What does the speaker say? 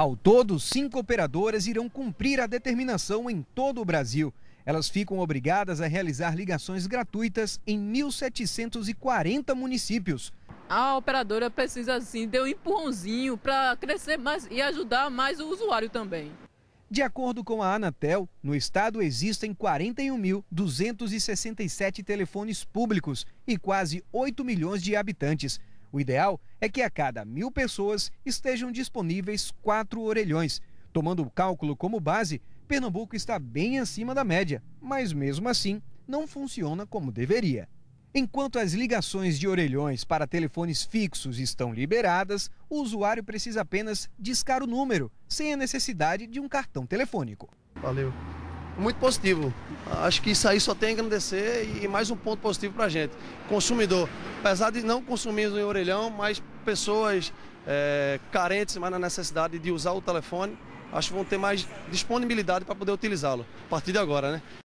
Ao todo, cinco operadoras irão cumprir a determinação em todo o Brasil. Elas ficam obrigadas a realizar ligações gratuitas em 1.740 municípios. A operadora precisa, assim, dar um empurrãozinho para crescer mais e ajudar mais o usuário também. De acordo com a Anatel, no estado existem 41.267 telefones públicos e quase 8 milhões de habitantes. O ideal é que a cada mil pessoas estejam disponíveis quatro orelhões. Tomando o cálculo como base, Pernambuco está bem acima da média, mas mesmo assim não funciona como deveria. Enquanto as ligações de orelhões para telefones fixos estão liberadas, o usuário precisa apenas discar o número, sem a necessidade de um cartão telefônico. Valeu. Muito positivo. Acho que isso aí só tem a engrandecer e mais um ponto positivo para a gente. Consumidor apesar de não consumirmos em orelhão, mas pessoas é, carentes, mas na necessidade de usar o telefone, acho que vão ter mais disponibilidade para poder utilizá-lo, a partir de agora, né?